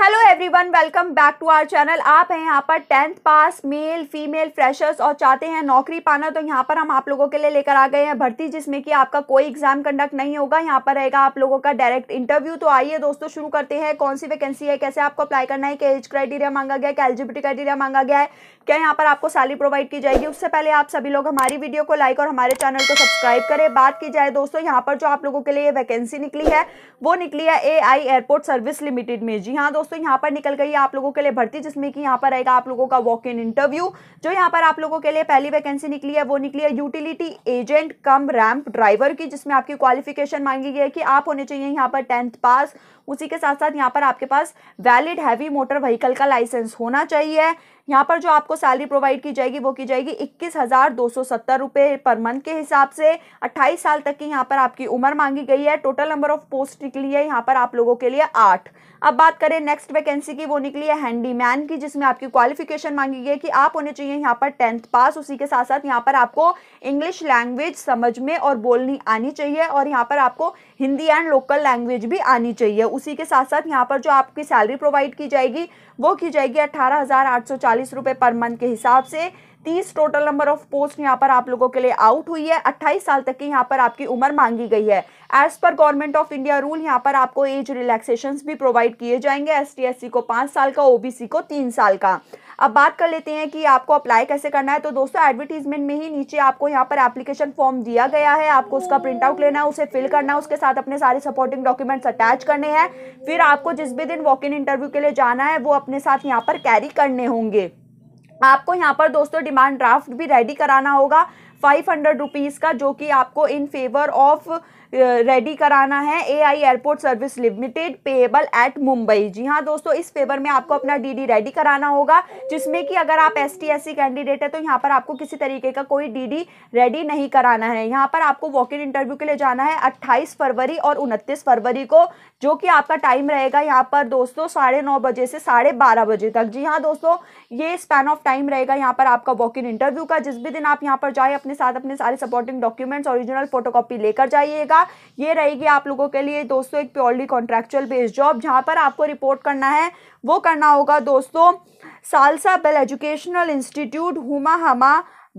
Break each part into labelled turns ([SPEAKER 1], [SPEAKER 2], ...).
[SPEAKER 1] hello everyone welcome back to our channel आप हैं यहाँ पर tenth pass male female freshers और चाहते हैं नौकरी पाना तो यहाँ पर हम आप लोगों के लिए लेकर आ गए हैं भर्ती जिसमें कि आपका कोई एग्जाम कंडक्ट नहीं होगा यहाँ पर रहेगा आप लोगों का डायरेक्ट इंटरव्यू तो आइए दोस्तों शुरू करते हैं कौन सी वैकेंसी है कैसे आपको अप्लाई करना है क्या एज क्राइटेरिया मांगा गया क्या एलिजिबिलिटी क्राइटेरिया मांगा गया है क्या यहाँ पर आपको सैलरी प्रोवाइड की जाएगी उससे पहले आप सभी लोग हमारी वीडियो को लाइक और हमारे चैनल को सब्सक्राइब करें बात की जाए दोस्तों यहाँ पर जो आप लोगों के लिए वैकेंसी निकली है वो निकली है ए एयरपोर्ट सर्विस लिमिटेड में जी हाँ दोस्तों यहाँ पर निकल गई आप लोगों के लिए भर्ती जिसमें कि यहाँ पर रहेगा आप लोगों का वॉक इन इंटरव्यू जो यहाँ पर आप लोगों के लिए पहली वैकेंसी निकली है वो निकली है utility agent cum ramp driver की जिसमें आपकी क्वालिफिकेशन मांगी गई है कि आप होने चाहिए यहाँ पर टेंथ पास उसी के साथ साथ यहाँ पर आपके पास वैलिड हैवी मोटर व्हीकल का लाइसेंस होना चाहिए यहाँ पर जो आपको सैलरी प्रोवाइड की जाएगी वो की जाएगी इक्कीस हज़ार दो सौ सत्तर रुपये पर मंथ के हिसाब से अट्ठाईस साल तक की यहाँ पर आपकी उम्र मांगी गई है टोटल नंबर ऑफ पोस्ट निकली है यहाँ पर आप लोगों के लिए आठ अब बात करें नेक्स्ट वैकेंसी की वो निकली है हैंडीमैन की जिसमें आपकी क्वालिफिकेशन मांगी गई है कि आप होने चाहिए यहाँ पर टेंथ पास उसी के साथ साथ यहाँ पर आपको इंग्लिश लैंग्वेज समझ में और बोलनी आनी चाहिए और यहाँ पर आपको हिंदी एंड लोकल लैंग्वेज भी आनी चाहिए उसी के साथ साथ यहाँ पर जो आपकी सैलरी प्रोवाइड की जाएगी वो की जाएगी अट्ठारह हज़ार चालीस रुपए पर मंथ के हिसाब से तीस टोटल नंबर ऑफ पोस्ट यहाँ पर आप लोगों के लिए आउट हुई है अट्ठाईस साल तक की यहाँ पर आपकी उम्र मांगी गई है as per government of India rule यहाँ पर आपको एज रिलैक्सेशन भी प्रोवाइड किए जाएंगे एस टी को पांच साल का ओबीसी को तीन साल का अब बात कर लेते हैं कि आपको अप्लाई कैसे करना है तो दोस्तों एडवर्टीजमेंट में ही नीचे आपको यहाँ पर एप्लीकेशन फॉर्म दिया गया है आपको उसका प्रिंट आउट लेना है उसे फिल करना है उसके साथ अपने सारे सपोर्टिंग डॉक्यूमेंट्स अटैच करने हैं फिर आपको जिस भी दिन वॉक इन इंटरव्यू के लिए जाना है वो अपने साथ यहाँ पर कैरी करने होंगे आपको यहाँ पर दोस्तों डिमांड ड्राफ्ट भी रेडी कराना होगा फाइव हंड्रेड रुपीज़ का जो कि आपको इन फेवर ऑफ़ रेडी कराना है A I airport service limited payable at Mumbai जी हाँ दोस्तों इस पेपर में आपको अपना डीडी रेडी कराना होगा जिसमें कि अगर आप एस टी कैंडिडेट है तो यहाँ पर आपको किसी तरीके का कोई डीडी रेडी नहीं कराना है यहाँ पर आपको वॉक इन इंटरव्यू के लिए जाना है अट्ठाईस फरवरी और उनतीस फरवरी को जो कि आपका टाइम रहेगा यहाँ पर दोस्तों साढ़े नौ बजे से साढ़े बारह बजे तक जी हाँ दोस्तों ये स्पैन ऑफ टाइम रहेगा यहाँ पर आपका वॉक इन इंटरव्यू का जिस भी दिन आप यहाँ पर जाए अपने साथ अपने सारे सपोर्टिंग डॉक्यूमेंट्स ओरिजिनल फोटोकॉपी लेकर जाइएगा का ये रहेगी आप लोगों के लिए दोस्तों एक प्योरली कॉन्ट्रेक्चुअल बेस्ड जॉब जहाँ पर आपको रिपोर्ट करना है वो करना होगा दोस्तों Salsabeel educational institute Humhama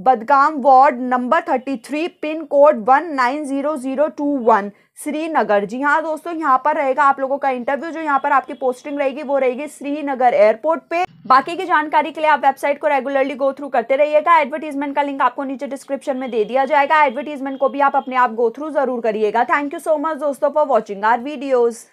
[SPEAKER 1] Budgam ward number thirty three pin code one nine zero zero two one Srinagar जी हाँ दोस्तों यहाँ पर रहेगा आप लोगों का इंटरव्यू जो यहाँ पर आपकी पोस्टिंग रहेगी वो रहेगी श्रीनगर एयरपोर्ट पे बाकी की जानकारी के लिए आप वेबसाइट को रेगुलरली गो थ्रू करते रहिएगा एडवर्टीजमेंट का लिंक आपको नीचे डिस्क्रिप्शन में दे दिया जाएगा एडवर्टीजमेंट को भी आप अपने आप गो थ्रू जरूर करिएगा थैंक यू सो मच दोस्तों फॉर वॉचिंग आर वीडियोज़